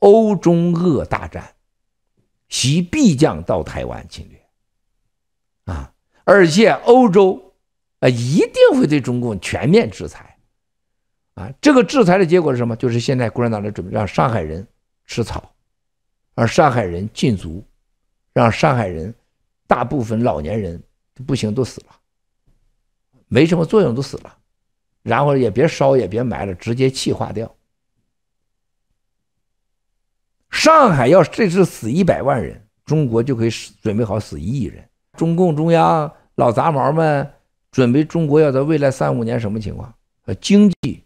欧中俄大战，习必将到台湾侵略，啊！而且欧洲，啊，一定会对中共全面制裁，啊！这个制裁的结果是什么？就是现在共产党准备让上海人吃草，让上海人禁足，让上海人，大部分老年人不行都死了，没什么作用都死了，然后也别烧也别埋了，直接气化掉。上海要是这次死一百万人，中国就可以准备好死一亿人。中共中央老杂毛们准备中国要在未来三五年什么情况？呃，经济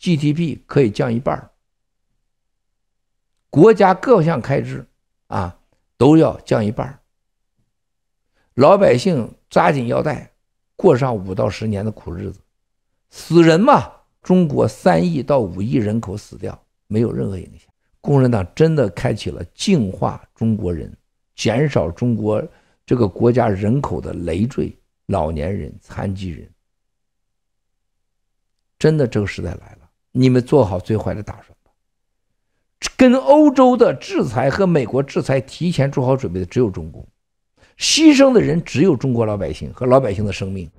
GDP 可以降一半儿，国家各项开支啊都要降一半儿，老百姓扎紧腰带过上五到十年的苦日子。死人嘛，中国三亿到五亿人口死掉没有任何影响。共产党真的开启了净化中国人，减少中国这个国家人口的累赘，老年人、残疾人。真的这个时代来了，你们做好最坏的打算吧。跟欧洲的制裁和美国制裁提前做好准备的只有中共，牺牲的人只有中国老百姓和老百姓的生命。